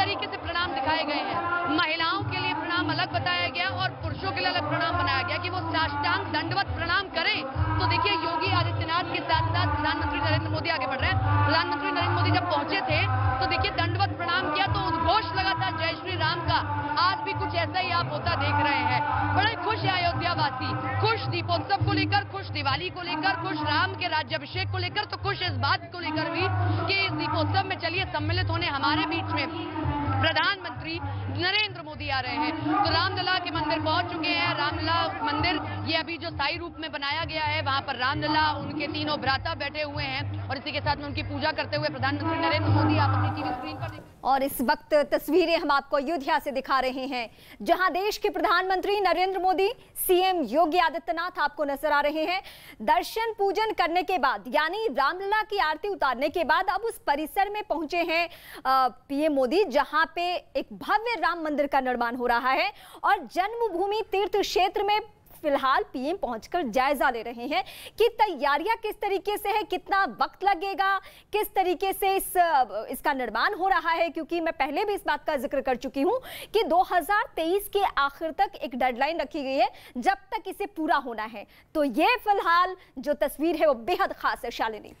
तरीके से परिणाम दिखाए गए हैं महिलाओं के प्रणाम अलग बताया गया और पुरुषों के लिए अलग प्रणाम बनाया गया कि वो साष्टांग दंडवत प्रणाम करें तो देखिए योगी आदित्यनाथ के साथ साथ प्रधानमंत्री नरेंद्र मोदी आगे बढ़ रहे हैं प्रधानमंत्री नरेंद्र मोदी जब पहुंचे थे तो देखिए दंडवत प्रणाम किया तो उद्घोष लगा था जय श्री राम का आज भी कुछ ऐसा ही आप होता देख रहे हैं बड़े खुश है अयोध्यावासी खुश दीपोत्सव को लेकर खुश दिवाली को लेकर खुश राम के राज्यभिषेक को लेकर तो खुश इस बात को लेकर भी कि इस दीपोत्सव में चलिए सम्मिलित होने हमारे बीच में आ रहे हैं तो रामलला के मंदिर पहुंच चुके हैं रामलला मंदिर ये अभी जो साई रूप में बनाया गया है वहां पर रामलला उनके तीनों भ्राता बैठे हुए हैं और इसी के साथ में उनकी पूजा करते हुए प्रधानमंत्री नरेंद्र मोदी आप अपनी टीवी स्क्रीन पर और इस वक्त तस्वीरें हम आपको अयोध्या से दिखा रहे हैं जहां देश के प्रधानमंत्री नरेंद्र मोदी सीएम योगी आदित्यनाथ आपको नजर आ रहे हैं दर्शन पूजन करने के बाद यानी रामलला की आरती उतारने के बाद अब उस परिसर में पहुंचे हैं पीएम मोदी जहां पे एक भव्य राम मंदिर का निर्माण निर्माण हो रहा है और जन्मभूमि तीर्थ क्षेत्र में फिलहाल पीएम पहुंचकर जायजा ले रहे हैं कि तैयारियां किस तरीके से है कितना वक्त लगेगा किस तरीके से इस इसका निर्माण हो रहा है क्योंकि मैं पहले भी इस बात का जिक्र कर चुकी हूं कि 2023 के आखिर तक एक डेडलाइन रखी गई है जब तक इसे पूरा होना है तो यह फिलहाल जो तस्वीर है वो बेहद खास है शालिनी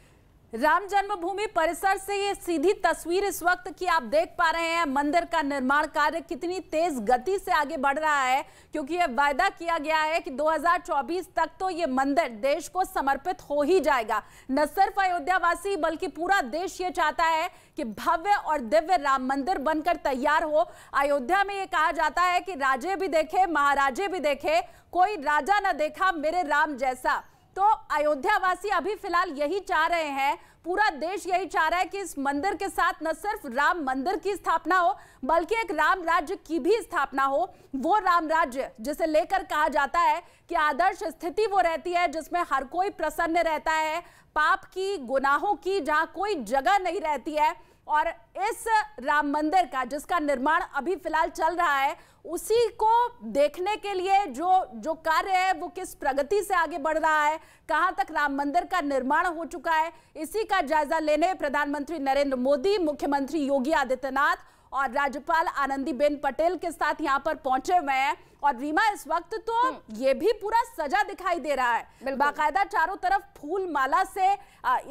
राम जन्मभूमि परिसर से ये सीधी तस्वीर इस वक्त की आप देख पा रहे हैं मंदिर का निर्माण कार्य कितनी तेज गति से आगे बढ़ रहा है क्योंकि ये वायदा किया गया है कि 2024 तक तो ये मंदिर देश को समर्पित हो ही जाएगा न सिर्फ अयोध्या वासी बल्कि पूरा देश ये चाहता है कि भव्य और दिव्य राम मंदिर बनकर तैयार हो अयोध्या में ये कहा जाता है कि राजे भी देखे महाराजे भी देखे कोई राजा ना देखा मेरे राम जैसा तो अयोध्या वासी अभी फिलहाल यही चाह रहे हैं पूरा देश यही चाह रहा है कि इस मंदिर के साथ न सिर्फ राम मंदिर की स्थापना हो बल्कि एक राम राज्य की भी स्थापना हो वो राम राज्य जिसे लेकर कहा जाता है कि आदर्श स्थिति वो रहती है जिसमें हर कोई प्रसन्न रहता है पाप की गुनाहों की जहां कोई जगह नहीं रहती है और इस राम मंदिर का जिसका निर्माण अभी फिलहाल चल रहा है उसी को देखने के लिए जो जो कार्य है वो किस प्रगति से आगे बढ़ रहा है कहाँ तक राम मंदिर का निर्माण हो चुका है इसी का जायजा लेने प्रधानमंत्री नरेंद्र मोदी मुख्यमंत्री योगी आदित्यनाथ और राज्यपाल आनंदीबेन पटेल के साथ यहाँ पर पहुंचे हुए हैं और रीमा इस वक्त तो हम्म। ये भी पूरा सजा दिखाई दे रहा है बाकायदा चारों तरफ फूल माला से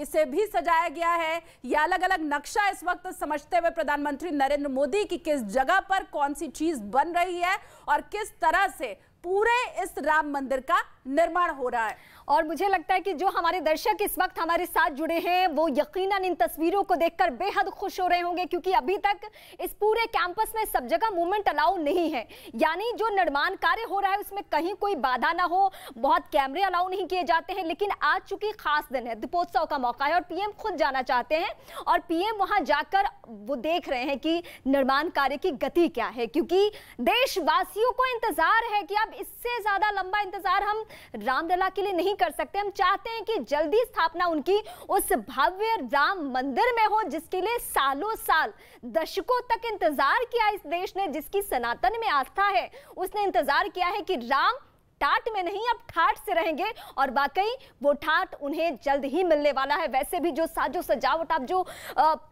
इसे भी सजाया गया है यह अलग अलग नक्शा इस वक्त समझते हुए प्रधानमंत्री नरेंद्र मोदी की किस जगह पर कौन सी चीज बन रही है और किस तरह से पूरे इस राम मंदिर का निर्माण हो रहा है और मुझे लगता है कि जो हमारे दर्शक इस वक्त हमारे साथ जुड़े हैं वो यकीनन इन तस्वीरों को देखकर बेहद खुश हो रहे होंगे क्योंकि अभी तक इस पूरे कैंपस में सब जगह मूवमेंट अलाउ नहीं है यानी जो निर्माण कार्य हो रहा है उसमें कहीं कोई बाधा ना हो बहुत कैमरे अलाउ नहीं किए जाते हैं लेकिन आज चूंकि खास दिन है दीपोत्सव का मौका है और पीएम खुद जाना चाहते हैं और पीएम वहां जाकर वो देख रहे हैं कि निर्माण कार्य की गति क्या है क्योंकि देशवासियों को इंतजार है कि अब इससे ज्यादा लंबा इंतजार हम रामलला के लिए नहीं नहीं कर सकते हम चाहते हैं कि जल्दी स्थापना उनकी उस भव्य राम मंदिर में हो जिसके लिए सालों साल दशकों तक इंतजार किया इस देश ने जिसकी सनातन में आस्था है उसने इंतजार किया है कि राम टाट में नहीं अब ठाट से रहेंगे और वाकई वो ठाट उन्हें जल्द ही मिलने वाला है वैसे भी जो साजो सजावट आप जो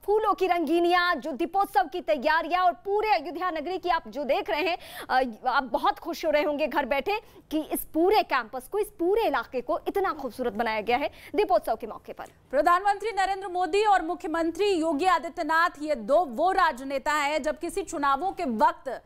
फूलों की रंगीनियाँ जो दीपोत्सव की तैयारियां और पूरे अयोध्या नगरी की आप जो देख रहे हैं आप बहुत खुश हो रहे होंगे घर बैठे कि इस पूरे कैंपस को इस पूरे इलाके को इतना खूबसूरत बनाया गया है दीपोत्सव के मौके पर प्रधानमंत्री नरेंद्र मोदी और मुख्यमंत्री योगी आदित्यनाथ ये दो वो राजनेता हैं जब किसी चुनावों के वक्त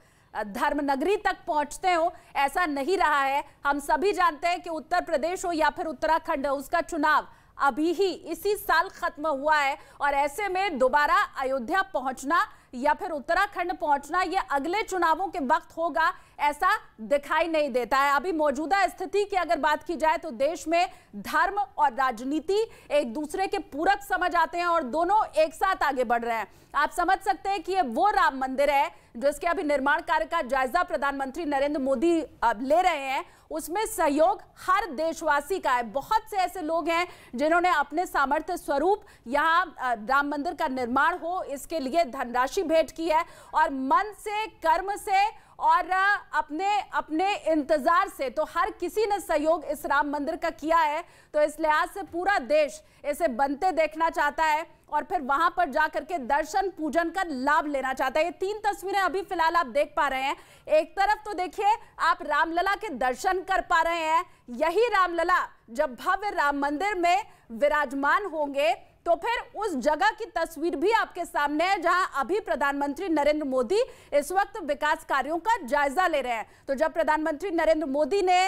धर्मनगरी तक पहुंचते हो ऐसा नहीं रहा है हम सभी जानते हैं कि उत्तर प्रदेश हो या फिर उत्तराखंड हो उसका चुनाव अभी ही इसी साल खत्म हुआ है और ऐसे में दोबारा अयोध्या पहुंचना या फिर उत्तराखंड पहुंचना ये अगले चुनावों के वक्त होगा ऐसा दिखाई नहीं देता है अभी मौजूदा स्थिति की अगर बात की जाए तो देश में धर्म और राजनीति एक दूसरे के पूरक समझ आते हैं और दोनों एक साथ आगे बढ़ रहे हैं आप समझ सकते हैं कि ये वो राम मंदिर है जिसके अभी निर्माण कार्य का जायजा प्रधानमंत्री नरेंद्र मोदी ले रहे हैं उसमें सहयोग हर देशवासी का है बहुत से ऐसे लोग हैं जिन्होंने अपने सामर्थ्य स्वरूप यहाँ राम मंदिर का निर्माण हो इसके लिए धनराशि भेंट की है और मन से कर्म से और अपने अपने इंतजार से तो हर किसी ने सहयोग इस राम मंदिर का किया है तो इस लिहाज से पूरा देश इसे बनते देखना चाहता है और फिर वहां पर जाकर के दर्शन पूजन का लाभ लेना चाहता है ये तीन तस्वीरें अभी फिलहाल आप देख पा रहे हैं एक तरफ तो देखिए आप रामलला के दर्शन कर पा रहे हैं यही रामलला जब भव्य राम मंदिर में विराजमान होंगे तो फिर उस जगह की तस्वीर भी आपके सामने है जहां अभी प्रधानमंत्री नरेंद्र मोदी इस वक्त विकास कार्यों का जायजा ले रहे हैं तो जब प्रधानमंत्री नरेंद्र मोदी ने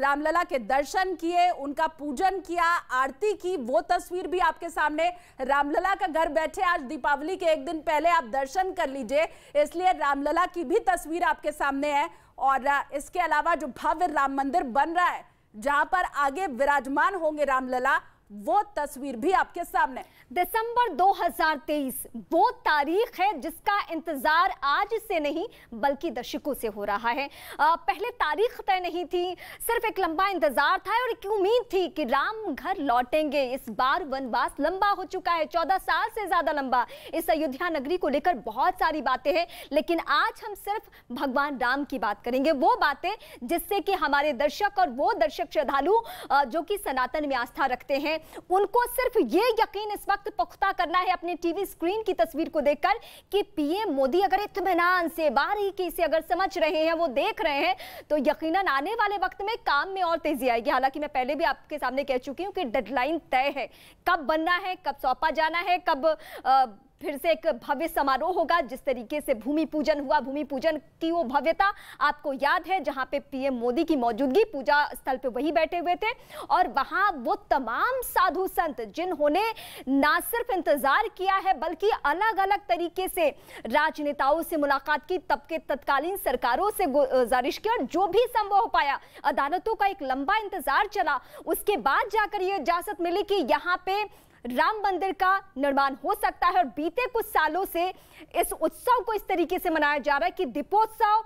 रामलला के दर्शन किए उनका पूजन किया आरती की वो तस्वीर भी आपके सामने रामलला का घर बैठे आज दीपावली के एक दिन पहले आप दर्शन कर लीजिए इसलिए रामलला की भी तस्वीर आपके सामने है और इसके अलावा जो भव्य राम मंदिर बन रहा है जहां पर आगे विराजमान होंगे रामलला वो तस्वीर भी आपके सामने दिसंबर 2023 वो तारीख है जिसका इंतजार आज से नहीं बल्कि दशकों से हो रहा है आ, पहले तारीख तय नहीं थी सिर्फ एक लंबा इंतजार था और एक उम्मीद थी कि राम घर लौटेंगे इस बार वनवास लंबा हो चुका है चौदह साल से ज्यादा लंबा इस अयोध्या नगरी को लेकर बहुत सारी बातें हैं लेकिन आज हम सिर्फ भगवान राम की बात करेंगे वो बातें जिससे कि हमारे दर्शक और वो दर्शक श्रद्धालु जो कि सनातन में आस्था रखते हैं उनको सिर्फ ये यकीन इस वक्त पुख्ता करना है अपने टीवी स्क्रीन की तस्वीर को देखकर कि पीएम मोदी अगर इतमान से बारीकी से अगर समझ रहे हैं वो देख रहे हैं तो यकीन आने वाले वक्त में काम में और तेजी आएगी हालांकि मैं पहले भी आपके सामने कह चुकी हूँ कि डेडलाइन तय है कब बनना है कब सौंपा जाना है कब आ, फिर से एक भव्य समारोह होगा जिस तरीके से भूमि पूजन हुआ भूमि पूजन की वो भव्यता आपको याद है जहां पे पीएम मोदी की मौजूदगी पूजा स्थल पे वही बैठे हुए थे और वहां वो तमाम साधु संत जिन्होंने ना सिर्फ इंतजार किया है बल्कि अलग अलग तरीके से राजनेताओं से मुलाकात की तब के तत्कालीन सरकारों से गुजारिश की और जो भी संभव हो पाया अदालतों का एक लंबा इंतजार चला उसके बाद जाकर यह इजाजत मिली कि यहाँ पे राम मंदिर का निर्माण हो सकता है और बीते कुछ सालों से इस उत्सव को इस तरीके से मनाया जा रहा है कि दीपोत्सव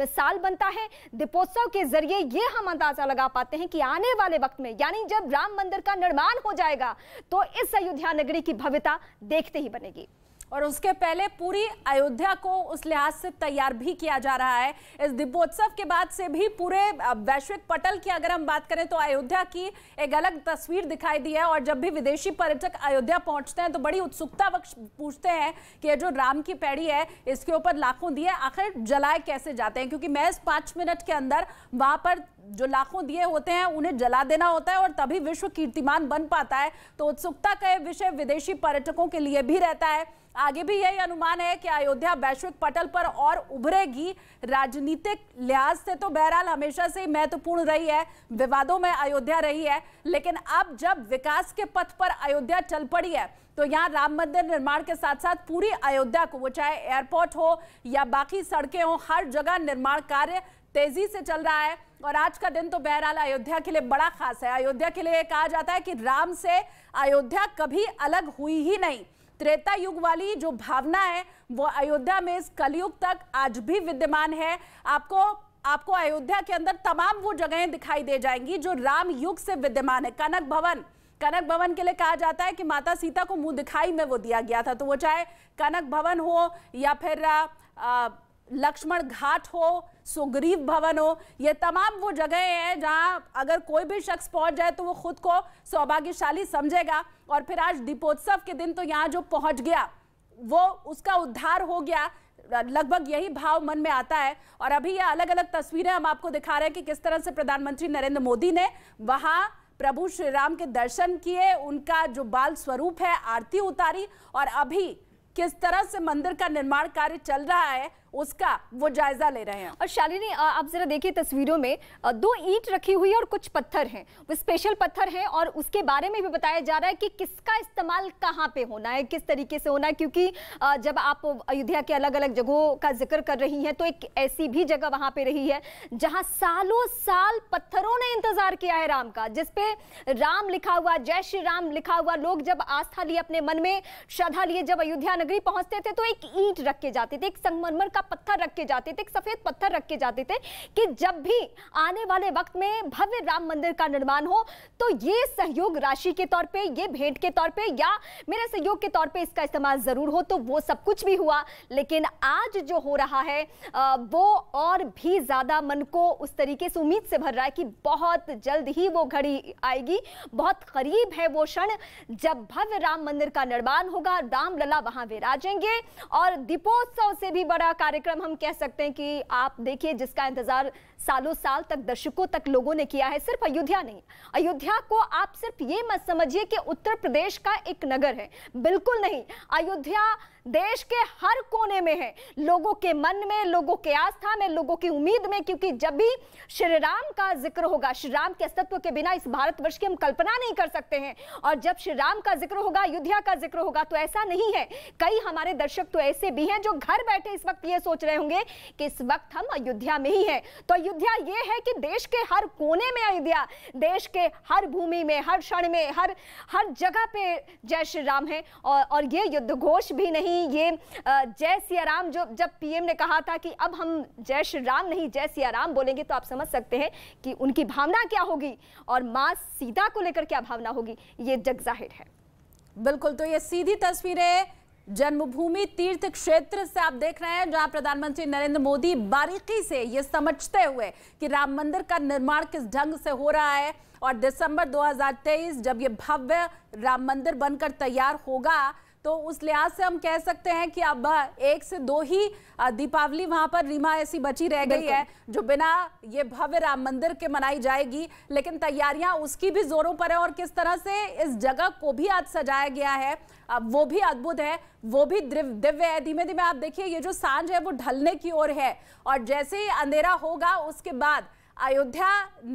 मिसाल बनता है दीपोत्सव के जरिए ये हम अंदाजा लगा पाते हैं कि आने वाले वक्त में यानी जब राम मंदिर का निर्माण हो जाएगा तो इस अयोध्या नगरी की भव्यता देखते ही बनेगी और उसके पहले पूरी अयोध्या को उस लिहाज से तैयार भी किया जा रहा है इस दीपोत्सव के बाद से भी पूरे वैश्विक पटल की अगर हम बात करें तो अयोध्या की एक अलग तस्वीर दिखाई दी है और जब भी विदेशी पर्यटक अयोध्या पहुंचते हैं तो बड़ी उत्सुकता वक्त पूछते हैं कि जो राम की पैड़ी है इसके ऊपर लाखों दिए आखिर जलाए कैसे जाते हैं क्योंकि महज पाँच मिनट के अंदर वहां पर जो लाखों दिए होते हैं उन्हें जला देना होता है और तभी विश्व कीर्तिमान बन पाता है तो उत्सुकता का विषय विदेशी पर्यटकों के लिए भी रहता है आगे भी यही अनुमान है कि अयोध्या वैश्विक पटल पर और उभरेगी राजनीतिक लिहाज से तो बहरहाल हमेशा से महत्वपूर्ण रही है विवादों में अयोध्या रही है लेकिन अब जब विकास के पथ पर अयोध्या चल पड़ी है तो यहाँ राम मंदिर निर्माण के साथ साथ पूरी अयोध्या को वो चाहे एयरपोर्ट हो या बाकी सड़कें हो हर जगह निर्माण कार्य तेजी से चल रहा है और आज का दिन तो बहरहाल अयोध्या के लिए बड़ा खास है अयोध्या के लिए कहा जाता है कि राम से अयोध्या कभी अलग हुई ही नहीं त्रेता युग वाली जो भावना है वो अयोध्या में इस कलयुग तक आज भी विद्यमान है आपको आपको अयोध्या के अंदर तमाम वो जगहें दिखाई दे जाएंगी जो राम युग से विद्यमान है कनक भवन कनक भवन के लिए कहा जाता है कि माता सीता को मुंह दिखाई में वो दिया गया था तो वो चाहे कनक भवन हो या फिर आ, आ, लक्ष्मण घाट हो सुग्रीव भवन हो ये तमाम वो जगह हैं जहां अगर कोई भी शख्स पहुंच जाए तो वो खुद को सौभाग्यशाली समझेगा और फिर आज दीपोत्सव के दिन तो यहाँ जो पहुंच गया वो उसका उद्धार हो गया लगभग यही भाव मन में आता है और अभी ये अलग अलग तस्वीरें हम आपको दिखा रहे हैं कि किस तरह से प्रधानमंत्री नरेंद्र मोदी ने वहाँ प्रभु श्री राम के दर्शन किए उनका जो बाल स्वरूप है आरती उतारी और अभी किस तरह से मंदिर का निर्माण कार्य चल रहा है उसका वो जायजा ले रहे हैं और शालिनी आप जरा देखिए तस्वीरों में दो ईंट रखी हुई और कुछ पत्थर हैं वो स्पेशल पत्थर हैं और उसके बारे में भी बताया जा रहा है कि किसका इस्तेमाल कहाँ पे होना है किस तरीके से होना है क्योंकि जब आप अयोध्या के अलग अलग जगहों का जिक्र कर रही हैं तो एक ऐसी भी जगह वहां पर रही है जहां सालों साल पत्थरों ने इंतजार किया है राम का जिसपे राम लिखा हुआ जय श्री राम लिखा हुआ लोग जब आस्था लिए अपने मन में श्रद्धा लिए जब अयोध्या नगरी पहुंचते थे तो एक ईंट रख के जाते थे एक संगमरमर का पत्थर रख के जाते थे एक सफेद पत्थर रख के जाते थे कि जब भी आने वाले वक्त में भव्य राम मंदिर का निर्माण हो तो ये सहयोग राशि के तौर पर यह भेंट के तौर पर या मेरे सहयोग के तौर पर इसका इस्तेमाल जरूर हो तो वो सब कुछ भी हुआ लेकिन आज जो हो रहा है वो और भी ज्यादा मन को उस तरीके से उम्मीद से भर रहा है कि बहुत जल्द ही वो घड़ी आएगी बहुत करीब है वो क्षण जब भव्य राम मंदिर का निर्माण होगा राम लला वहां विराजेंगे और दीपोत्सव से भी बड़ा कार्यक्रम हम कह सकते हैं कि आप देखिए जिसका इंतजार सालों साल तक दशकों तक लोगों ने किया है सिर्फ अयोध्या नहीं अयोध्या को आप सिर्फ ये मत समझिए कि उत्तर प्रदेश का एक नगर है बिल्कुल नहीं अयोध्या देश के हर कोने में है लोगों के मन में लोगों के आस्था में लोगों की उम्मीद में क्योंकि जब भी श्री राम का जिक्र होगा श्री राम के अस्तित्व के बिना इस भारतवर्ष की हम कल्पना नहीं कर सकते हैं और जब श्री राम का जिक्र होगा अयोध्या का जिक्र होगा तो ऐसा नहीं है कई हमारे दर्शक तो ऐसे भी हैं जो घर बैठे इस वक्त ये सोच रहे होंगे कि इस वक्त हम अयोध्या में ही है तो अयोध्या ये है कि देश के हर कोने में अयोध्या देश के हर भूमि में हर क्षण में हर हर जगह पे जय श्री राम है और ये युद्ध घोष भी नहीं ही ये जय सियाराम जो जब पीएम ने कहा था कि अब हम जय श्री राम नहीं जय सियाराम बोलेंगे तो आप समझ सकते हैं कि उनकी भावना क्या होगी और माँ सीता को लेकर क्या भावना होगी ये जग जाहिर है बिल्कुल तो ये सीधी तस्वीरें जन्मभूमि तीर्थ क्षेत्र से आप देख रहे हैं जहां प्रधानमंत्री नरेंद्र मोदी बारीकी से ये समझते हुए कि राम मंदिर का निर्माण किस ढंग से हो रहा है और दिसंबर 2023 जब ये भव्य राम मंदिर बनकर तैयार होगा तो उस लिहाज से हम कह सकते हैं कि अब एक से दो ही दीपावली वहां पर रीमा ऐसी बची रह गई है जो बिना ये भव्य राम मंदिर के मनाई जाएगी लेकिन तैयारियां उसकी भी जोरों पर है और किस तरह से इस जगह को भी आज सजाया गया है अब वो भी अद्भुत है वो भी दिव्य है धीमे धीमे आप देखिए ये जो सांझ है वो ढलने की ओर है और जैसे ही अंधेरा होगा उसके बाद अयोध्या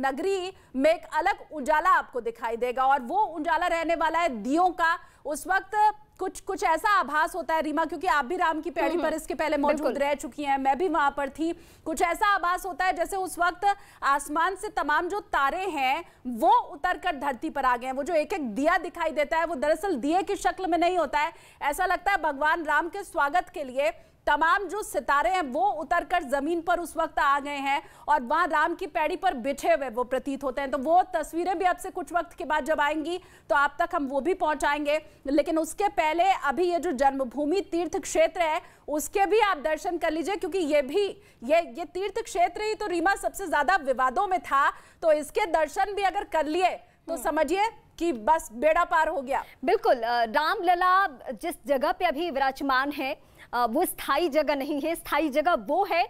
नगरी में एक अलग उजाला आपको दिखाई देगा और वो उजाला रहने वाला है दियों का उस वक्त कुछ कुछ ऐसा आभास होता है रीमा क्योंकि आप भी राम की पैड़ी पर इसके पहले मौजूद रह चुकी हैं मैं भी वहां पर थी कुछ ऐसा आभास होता है जैसे उस वक्त आसमान से तमाम जो तारे हैं वो उतरकर धरती पर आ गए हैं वो जो एक एक दिया दिखाई देता है वो दरअसल दिए की शक्ल में नहीं होता है ऐसा लगता है भगवान राम के स्वागत के लिए तमाम जो सितारे हैं वो उतरकर जमीन पर उस वक्त आ गए हैं और वहां राम की पैड़ी पर बिठे हुए वो प्रतीत होते हैं तो वो तस्वीरें भी से कुछ वक्त के बाद जब आएंगी तो आप तक हम वो भी पहुंचाएंगे लेकिन उसके पहले अभी ये जो जन्मभूमि तीर्थ क्षेत्र है उसके भी आप दर्शन कर लीजिए क्योंकि ये भी ये ये तीर्थ क्षेत्र ही तो रीमा सबसे ज्यादा विवादों में था तो इसके दर्शन भी अगर कर लिए तो हम्म। समझिए कि बस बेड़ा पार हो गया बिल्कुल रामलला जिस जगह पे अभी विराजमान है वो स्थाई जगह नहीं है स्थाई जगह वो है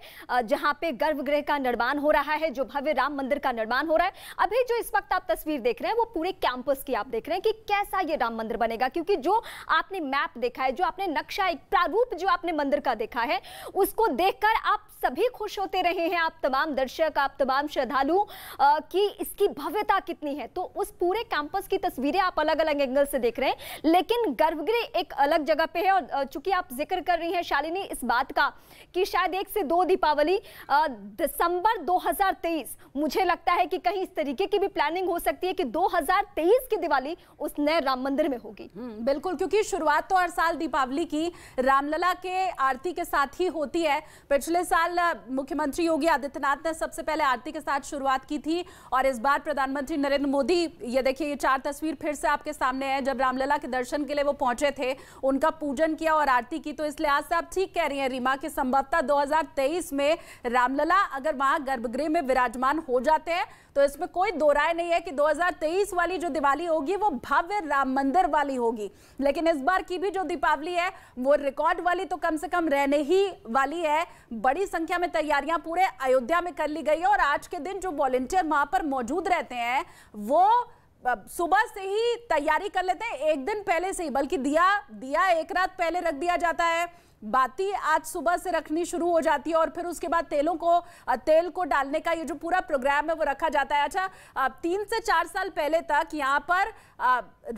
जहाँ पे गर्भगृह का निर्माण हो रहा है जो भव्य राम मंदिर का निर्माण हो रहा है अभी जो इस वक्त आप तस्वीर देख रहे हैं वो पूरे कैंपस की आप देख रहे हैं कि कैसा ये राम मंदिर बनेगा क्योंकि जो आपने मैप देखा है जो आपने नक्शा एक प्रारूप जो आपने मंदिर का देखा है उसको देख आप सभी खुश होते रहे हैं आप तमाम दर्शक आप तमाम श्रद्धालु की इसकी भव्यता कितनी है तो उस पूरे कैंपस की की तस्वीरें आप अलग अलग एंगल से देख रहे हैं लेकिन गर्भगृह एक अलग जगह पे है और चूंकि आप जिक्र कर रही हैं शालिनी इस बात का कि शायद एक से दो दीपावली दिसंबर 2023 मुझे लगता है कि कहीं इस तरीके की भी प्लानिंग हो सकती है कि 2023 की दिवाली उस नए राम मंदिर में होगी हम्म, बिल्कुल क्योंकि शुरुआत तो हर साल दीपावली की रामलला के आरती के साथ ही होती है पिछले साल मुख्यमंत्री योगी आदित्यनाथ ने सबसे पहले आरती के साथ शुरुआत की थी और इस बार प्रधानमंत्री नरेंद्र मोदी ये देखिए ये चार तस्वीर फिर से आपके सामने है जब रामलला के दर्शन के लिए वो पहुंचे थे उनका पूजन किया और आरती की तो इस लिहाज से आप ठीक कह रही हैं रीमा कि संभवतः 2023 में रामलला अगर वहां गर्भगृह में विराजमान हो जाते हैं तो इसमें कोई दो राय नहीं है कि 2023 वाली जो दिवाली होगी वो भव्य राम मंदिर वाली होगी लेकिन इस बार की भी जो दीपावली है वो रिकॉर्ड वाली तो कम से कम रहने ही वाली है बड़ी संख्या में तैयारियां पूरे अयोध्या में कर ली गई है और आज के दिन जो वॉलेंटियर वहां पर मौजूद रहते हैं वो सुबह से ही तैयारी कर लेते हैं एक दिन पहले से ही बल्कि दिया दिया एक रात पहले रख दिया जाता है बाती आज सुबह से रखनी शुरू हो जाती है और फिर उसके बाद तेलों को तेल को डालने का ये जो पूरा प्रोग्राम है वो रखा जाता है अच्छा तीन से चार साल पहले तक यहाँ पर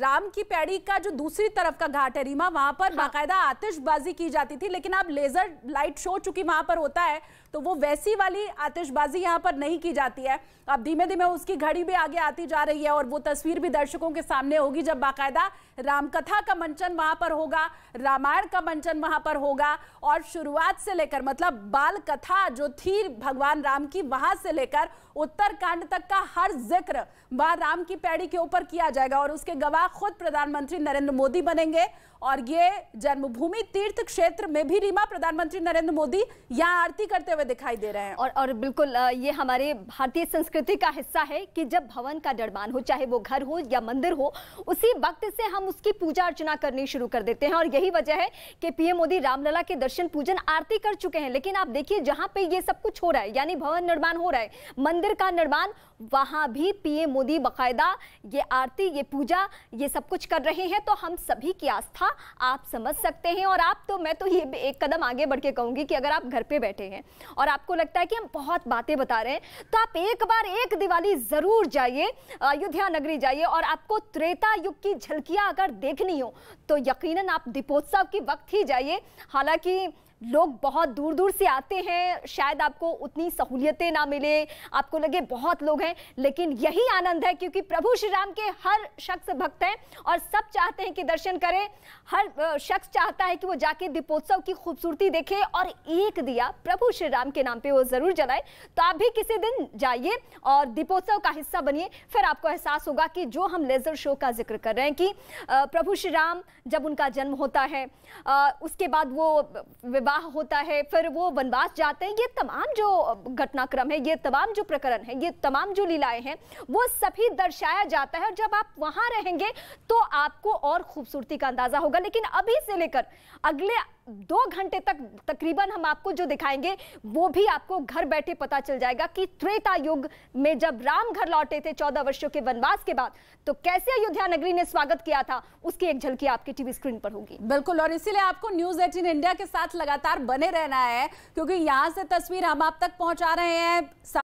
राम की पैड़ी का जो दूसरी तरफ का घाट है रीमा वहां पर हाँ। बाकायदा आतिशबाजी की जाती थी लेकिन अब लेजर लाइट शो चूंकि वहां पर होता है तो वो वैसी वाली आतिशबाजी यहाँ पर नहीं की जाती है अब धीमे धीमे उसकी घड़ी भी आगे आती जा रही है और वो तस्वीर भी दर्शकों के सामने होगी जब बाकायदा रामकथा का मंचन वहां पर होगा रामायण का मंचन वहां पर होगा और शुरुआत से लेकर मतलब बाल कथा जो थी भगवान राम की वहां से लेकर उत्तरकांड तक का हर जिक्र वहां राम की पैड़ी के ऊपर किया जाएगा और उसके गवाह खुद प्रधानमंत्री नरेंद्र मोदी बनेंगे और ये जन्मभूमि तीर्थ क्षेत्र में भी रीमा प्रधानमंत्री नरेंद्र मोदी यहाँ आरती करते हुए दिखाई दे रहे हैं और और बिल्कुल ये हमारे भारतीय संस्कृति का हिस्सा है कि जब भवन का निर्माण हो चाहे वो घर हो या मंदिर हो उसी वक्त से हम उसकी पूजा अर्चना करनी शुरू कर देते हैं और यही वजह है कि पीएम मोदी रामलला के दर्शन पूजन आरती कर चुके हैं लेकिन आप देखिए जहाँ पे ये सब कुछ हो रहा है यानी भवन निर्माण हो रहा है मंदिर का निर्माण वहाँ भी पीएम मोदी बाकायदा ये आरती ये पूजा ये सब कुछ कर रहे हैं तो हम सभी की आस्था था आप समझ सकते हैं और आप तो मैं तो ये एक कदम आगे बढ़ के कहूँगी कि अगर आप घर पे बैठे हैं और आपको लगता है कि हम बहुत बातें बता रहे हैं तो आप एक बार एक दिवाली ज़रूर जाइए अयोध्या नगरी जाइए और आपको त्रेता युग की झलकियाँ अगर देखनी हो तो यकीन आप दीपोत्सव के वक्त ही जाइए हालाँकि लोग बहुत दूर दूर से आते हैं शायद आपको उतनी सहूलियतें ना मिले आपको लगे बहुत लोग हैं लेकिन यही आनंद है क्योंकि प्रभु श्री राम के हर शख्स भक्त हैं और सब चाहते हैं कि दर्शन करें हर शख्स चाहता है कि वो जाके दीपोत्सव की खूबसूरती देखे और एक दिया प्रभु श्री राम के नाम पर वो ज़रूर जलाए तो आप भी किसी दिन जाइए और दीपोत्सव का हिस्सा बनिए फिर आपको एहसास होगा कि जो हम लेज़र शो का जिक्र कर रहे हैं कि प्रभु श्री राम जब उनका जन्म होता है उसके बाद वो विवाह होता है फिर वो वनवास जाते हैं ये तमाम जो घटनाक्रम है ये तमाम जो प्रकरण है ये तमाम जो लीलाएं हैं वो सभी दर्शाया जाता है और जब आप वहां रहेंगे तो आपको और खूबसूरती का अंदाज़ा होगा लेकिन अभी से लेकर अगले दो घंटे तक तकरीबन हम आपको जो दिखाएंगे वो भी आपको घर बैठे पता चल जाएगा कि त्रेता युग में जब राम घर लौटे थे चौदह वर्षों के वनवास के बाद तो कैसे अयोध्या नगरी ने स्वागत किया था उसकी एक झलकी आपकी टीवी स्क्रीन पर होगी बिल्कुल और इसीलिए आपको न्यूज एटीन इंडिया के साथ लगातार बने रहना है क्योंकि यहां से तस्वीर हम आप तक पहुंचा रहे हैं